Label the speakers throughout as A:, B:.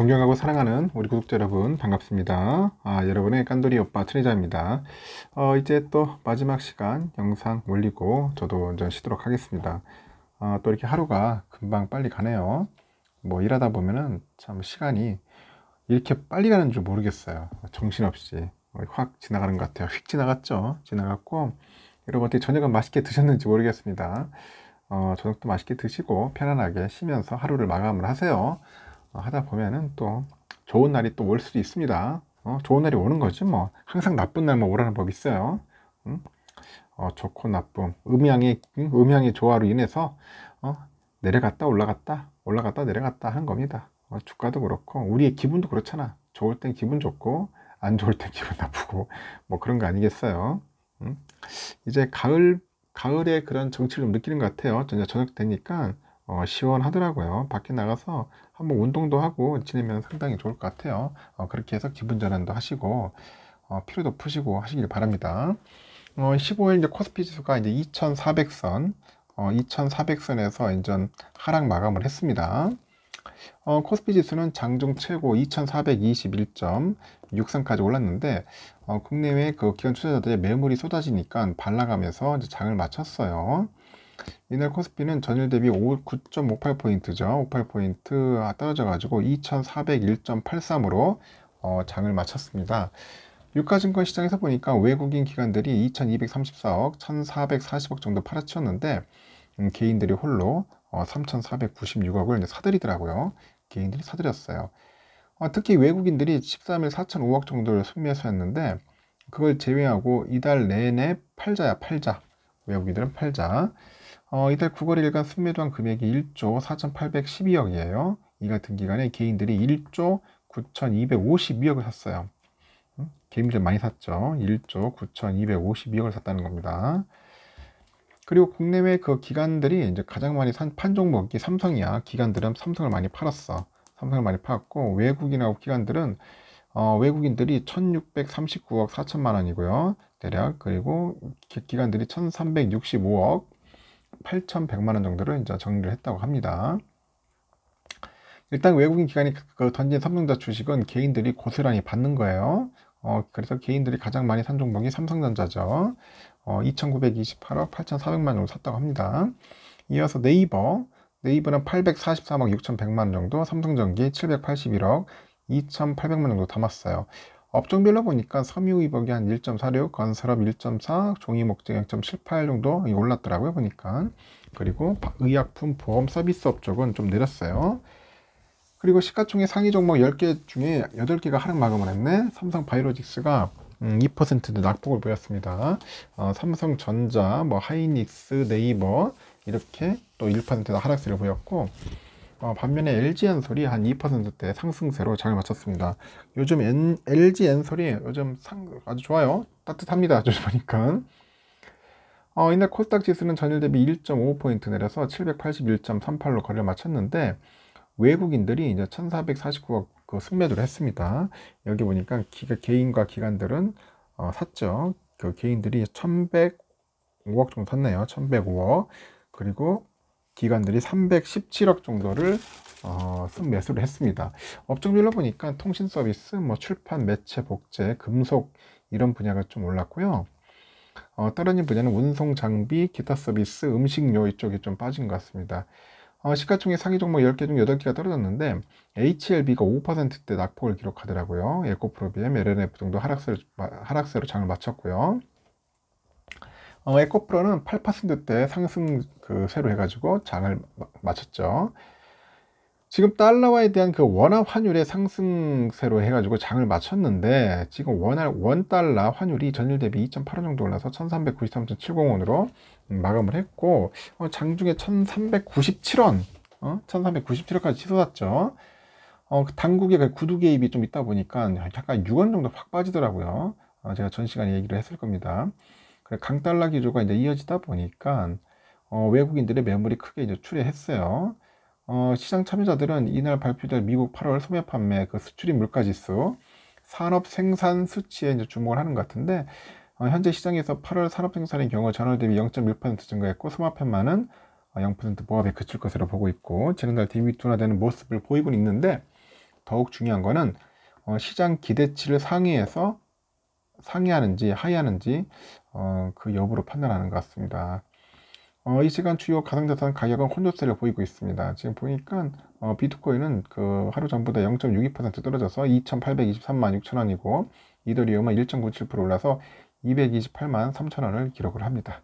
A: 존경하고 사랑하는 우리 구독자 여러분 반갑습니다. 아, 여러분의 깐돌이 오빠 트레자입니다. 어, 이제 또 마지막 시간 영상 올리고 저도 이제 쉬도록 하겠습니다. 아, 또 이렇게 하루가 금방 빨리 가네요. 뭐 일하다 보면은 참 시간이 이렇게 빨리 가는 줄 모르겠어요. 정신없이 확 지나가는 것 같아요. 휙 지나갔죠? 지나갔고 여러분 어떻게 저녁은 맛있게 드셨는지 모르겠습니다. 어, 저녁도 맛있게 드시고 편안하게 쉬면서 하루를 마감을 하세요. 어, 하다 보면은 또 좋은 날이 또 올 수도 있습니다. 어, 좋은 날이 오는 거지 뭐 항상 나쁜 날만 오라는 법 있어요. 음? 어, 좋고 나쁨 음양의 음양의 조화로 인해서 어, 내려갔다 올라갔다 올라갔다 내려갔다 하는 겁니다. 어, 주가도 그렇고 우리의 기분도 그렇잖아. 좋을 땐 기분 좋고 안 좋을 땐 기분 나쁘고 뭐 그런 거 아니겠어요. 음? 이제 가을 가을의 그런 정취를 느끼는 것 같아요. 저녁 되니까 어, 시원하더라고요. 밖에 나가서 한번 운동도 하고 지내면 상당히 좋을 것 같아요. 어, 그렇게 해서 기분 전환도 하시고 어, 피로도 푸시고 하시길 바랍니다. 어, 15일 이제 코스피 지수가 이제 2,400선, 어, 2,400선에서 이제 하락 마감을 했습니다. 어, 코스피 지수는 장중 최고 2,421.63까지 올랐는데 어, 국내외 그 기관 투자자들의 매물이 쏟아지니까 발라가면서 이제 장을 마쳤어요. 이날 코스피는 전일 대비 9.58포인트죠. 58포인트 떨어져가지고 2401.83으로 어, 장을 마쳤습니다. 유가증권 시장에서 보니까 외국인 기관들이 2234억, 1440억 정도 팔아치웠는데 음, 개인들이 홀로 어, 3496억을 사들이더라고요. 개인들이 사들였어요. 어, 특히 외국인들이 13일 4005억 정도를 순매수했는데 그걸 제외하고 이달 내내 팔자야 팔자 외국인들은 팔자. 어, 이달 9월 일간 순매도한 금액이 1조 4,812억이에요. 이 같은 기간에 개인들이 1조 9,252억을 샀어요. 음? 개인들 많이 샀죠. 1조 9,252억을 샀다는 겁니다. 그리고 국내외 그 기관들이 이제 가장 많이 산 판 종목이 삼성이야. 기관들은 삼성을 많이 팔았어. 삼성을 많이 팔았고 외국인하고 기관들은 어, 외국인들이 1,639억 4천만 원이고요. 대략 그리고 기간들이 1365억 8100만 원 정도를 이제 정리를 했다고 합니다. 일단 외국인 기관이 그, 그 던진 삼성자 주식은 개인들이 고스란히 받는 거예요. 어, 그래서 개인들이 가장 많이 산 종목이 삼성전자죠. 어, 2,928억 8,400만 원 정도 샀다고 합니다. 이어서 네이버, 네이버는 843억 6,100만 원 정도, 삼성전기 781억 2,800만 원 정도 담았어요. 업종별로 보니까 섬유 위복이한 1.46, 건설업 1.4, 종이 목재 0.78 정도 올랐더라고요, 보니까. 그리고 의약품, 보험, 서비스업 쪽은 좀 내렸어요. 그리고 시가총액 상위 종목 10개 중에 8개가 하락 마감을 했네. 삼성 바이오로직스가 음, 2%대 낙폭을 보였습니다. 어, 삼성전자, 뭐 하이닉스, 네이버 이렇게 또 1%대 하락세를 보였고 어, 반면에 LG 엔솔이 한 2%대 상승세로 장을 마쳤습니다. 요즘 LG 엔솔이 요즘 상, 아주 좋아요. 따뜻합니다. 요즘 보니까. 어, 이날 코스닥 지수는 전일 대비 1.5포인트 내려서 781.38로 거래를 마쳤는데 외국인들이 이제 1,449억 그 순매도를 했습니다. 여기 보니까 기 개인과 기관들은 어, 샀죠. 그 개인들이 1,105억 정도 샀네요. 1,105억. 그리고 기관들이 317억 정도를 어, 매수를 했습니다. 업종별로 보니까 통신 서비스, 뭐 출판, 매체, 복제, 금속 이런 분야가 좀 올랐고요. 어, 떨어진 분야는 운송 장비, 기타 서비스, 음식료 이쪽이 좀 빠진 것 같습니다. 어, 시가총액 상위 종목 10개 중 8개가 떨어졌는데 HLB가 5%대 낙폭을 기록하더라고요. 에코프로비엠, LNF 등도 하락세로, 하락세로 장을 마쳤고요. 어, 에코프로는 8%대 상승 그 새로 해가지고 장을 마쳤죠. 지금 달러화에 대한 그 원화 환율의 상승세로 해가지고 장을 마쳤는데 지금 원화 원 달러 환율이 전일 대비 2.8원 정도 올라서 1,393.70원으로 마감을 했고 어, 장중에 1,397원, 어? 1,397원까지 치솟았죠. 어, 그 당국의 그 구두 개입이 좀 있다 보니까 약간 6원 정도 확 빠지더라고요. 어, 제가 전 시간에 얘기를 했을 겁니다. 강달러 기조가 이제 이어지다 보니까 어, 외국인들의 매물이 크게 이제 출회했어요. 어, 시장 참여자들은 이날 발표될 미국 8월 소매 판매 그 수출입 물가 지수, 산업 생산 수치에 이제 주목을 하는 것 같은데 어, 현재 시장에서 8월 산업 생산의 경우 전월 대비 0.1% 증가했고 소마펜만은 0% 어, 보합에 그칠 것으로 보고 있고 지난달 대비 둔화되는 모습을 보이고 있는데 더욱 중요한 거는 어, 시장 기대치를 상회해서 상회하는지 하회하는지 어, 그 여부로 판단하는 것 같습니다. 어, 이 시간 주요 가상 자산 가격은 혼조세를 보이고 있습니다. 지금 보니까 어, 비트코인은 그 하루 전보다 0.62% 떨어져서 2,823만 6천 원이고 이더리움은 1.97% 올라서 228만 3천 원을 기록을 합니다.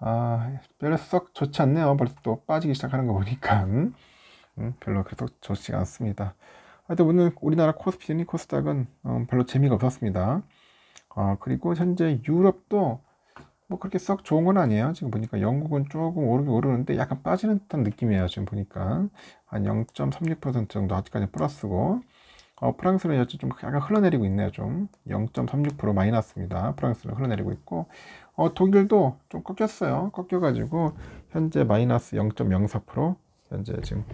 A: 아, 별로 썩 좋지 않네요. 벌써 또 빠지기 시작하는 거 보니까 음, 별로 그래 좋지 않습니다. 하여튼 오늘 우리나라 코스피니 코스닥은 어, 별로 재미가 없었습니다. 어, 그리고 현재 유럽도 뭐 그렇게 썩 좋은 건 아니에요. 지금 보니까 영국은 조금 오르긴 오르는데 약간 빠지는 듯한 느낌이에요. 지금 보니까 한 0.36% 정도 아직까지 플러스고 어, 프랑스는 여전히 좀 약간 흘러내리고 있네요. 좀 0.36% 마이너스입니다. 프랑스는 흘러내리고 있고 어, 독일도 좀 꺾였어요. 꺾여가지고 현재 마이너스 0.04% 현재 지금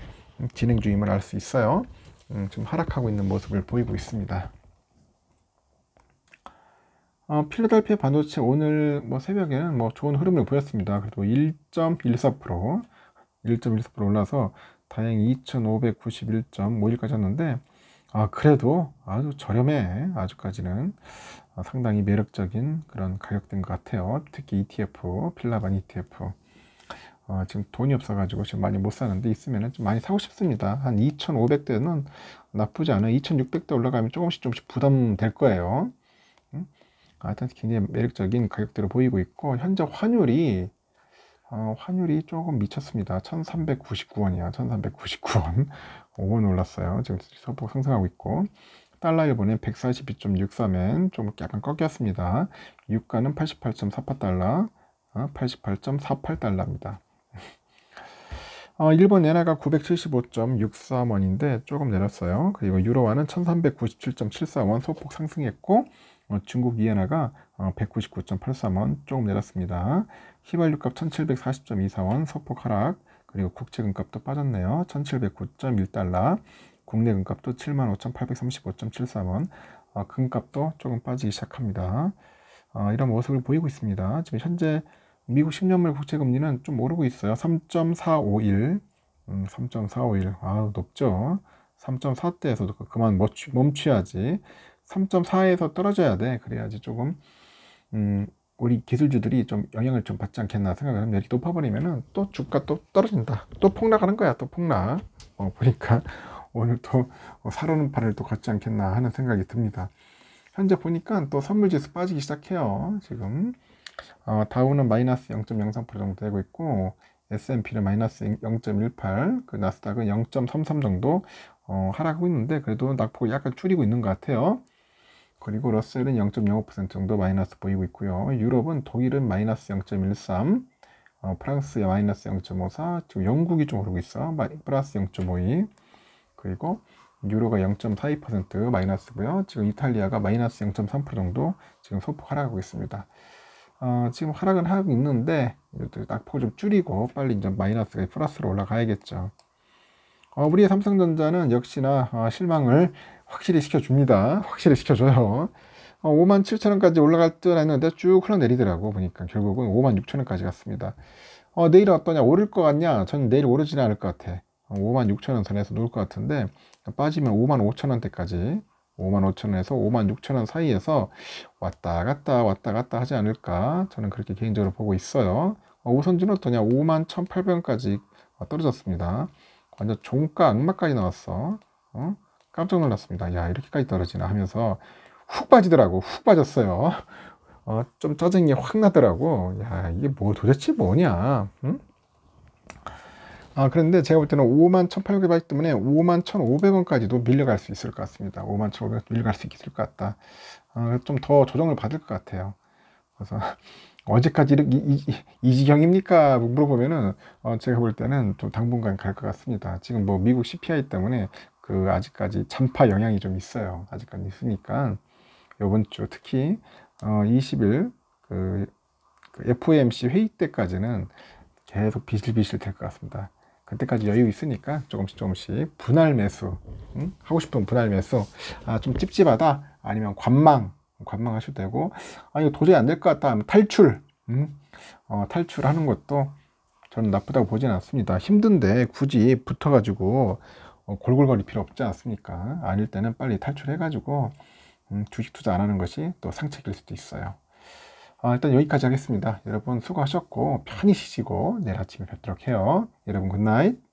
A: 진행 중임을 알 수 있어요. 음, 지금 하락하고 있는 모습을 보이고 있습니다. 어, 필라델피아 반도체 오늘 뭐 새벽에는 뭐 좋은 흐름을 보였습니다. 그래도 1.14% 1.14% 올라서 다행 2,591.51까지 왔는데 아 그래도 아주 저렴해 아직까지는 아, 상당히 매력적인 그런 가격대인 것 같아요. 특히 ETF 필라반 ETF 어, 지금 돈이 없어가지고 지금 많이 못 사는데 있으면 좀 많이 사고 싶습니다. 한 2,500대는 나쁘지 않아요. 2,600대 올라가면 조금씩 조금씩 부담될 거예요. 아일튼 굉장히 매력적인 가격대로 보이고 있고 현재 환율이 어, 환율이 조금 미쳤습니다. 1399원이야. 1399원. 5원 올랐어요. 지금 서폭 상승하고 있고 달러 일본엔 142.63엔 좀 약간 꺾였습니다. 유가는 88.48달러, 88.48달러입니다. 아, 어, 일본 엔화가 975.63원인데 조금 내렸어요. 그리고 유로화는 1397.74원 소폭 상승했고 어, 중국 이엔화가 어, 199.83원 조금 내렸습니다. 휘발유값 1740.24원 소폭 하락 그리고 국채 금값도 빠졌네요. 1709.1달러 국내 금값도 7 5 8 3 5 7 4원 어, 금값도 조금 빠지기 시작합니다. 어, 이런 모습을 보이고 있습니다. 지금 현재 미국 10년물 국채금리는 좀 오르고 있어요. 3.451, 음, 3.451, 아 높죠. 3.4대에서 도 그, 그만 멈추, 멈추야지. 3.4에서 떨어져야 돼. 그래야지 조금 음, 우리 기술주들이 좀 영향을 좀 받지 않겠나 생각을 합니다. 이렇게 높아버리면또 주가 또 떨어진다. 또 폭락하는 거야. 또 폭락. 어, 보니까 오늘 또 사로는 팔을 또 걷지 않겠나 하는 생각이 듭니다. 현재 보니까 또 선물지수 빠지기 시작해요. 지금 어, 다우는 마이너스 0.03% 정도 되고 있고 S&P는 마이너스 0.18, 그 나스닥은 0.33 정도 어, 하락하고 있는데 그래도 낙폭이 약간 줄이고 있는 것 같아요. 그리고 러셀은 0.05% 정도 마이너스 보이고 있고요. 유럽은 독일은 마이너스 0.13, 어, 프랑스에 마이너스 0.54, 지금 영국이 좀 오르고 있어. 마이, 플러스 0.52. 그리고 유로가 0.42% 마이너스고요. 지금 이탈리아가 마이너스 0.3% 정도 지금 소폭 하락하고 있습니다. 어, 지금 하락은 하고 있는데 낙폭을 좀 줄이고 빨리 이제 마이너스가 플러스로 올라가야겠죠. 어, 우리의 삼성전자는 역시나 어, 실망을 확실히 시켜줍니다. 확실히 시켜줘요. 어, 5만 7천 원까지 올라갈 듯 했는데 쭉 흘러내리더라고 보니까 결국은 5만 6천 원까지 갔습니다. 어, 내일 어떠냐? 오를 것 같냐? 저는 내일 오르지는 않을 것 같아. 5만 어, 6천 원 선에서 놓을 것 같은데 빠지면 5만 5천 원대까지 5만 0 0원에서5 6 0 0 0원 사이에서 왔다 갔다 왔다 갔다 하지 않을까 저는 그렇게 개인적으로 보고 있어요 어, 우선주는 어떠냐 5 1,800원까지 떨어졌습니다 완전 종가 악마까지 나왔어 어? 깜짝 놀랐습니다 야 이렇게까지 떨어지나 하면서 훅 빠지더라고 훅 빠졌어요 어, 좀 짜증이 확 나더라고 야 이게 뭐 도대체 뭐냐 응? 아 그런데 제가 볼 때는 5만 1,800원 때문에 5만 1,500원까지도 밀려갈 수 있을 것 같습니다. 5만 1,500원 밀려갈 수 있을 것 같다. 아, 좀더 조정을 받을 것 같아요. 그래서 어제까지 이, 이, 이 지경입니까? 물어보면은 어, 제가 볼 때는 좀 당분간 갈 것 같습니다. 지금 뭐 미국 CPI 때문에 그 아직까지 잔파 영향이 좀 있어요. 아직까지 있으니까 이번 주 특히 어, 20일 그, 그 FOMC 회의 때까지는 계속 비실비실 될 것 같습니다. 그때까지 여유 있으니까 조금씩 조금씩 분할 매수 응? 하고 싶은 분할 매수 아좀 찝찝하다 아니면 관망 관망 하셔도 되고 아 이거 도저히 안 될 것 같다 하면 탈출 응? 어, 탈출하는 것도 저는 나쁘다고 보진 않습니다 힘든데 굳이 붙어 가지고 어, 골골거릴 필요 없지 않습니까 아닐 때는 빨리 탈출해 가지고 음, 주식 투자 안 하는 것이 또 상책일 수도 있어요 아, 일단 여기까지 하겠습니다. 여러분 수고하셨고 편히 쉬시고 내일 아침에 뵙도록 해요. 여러분 굿나잇.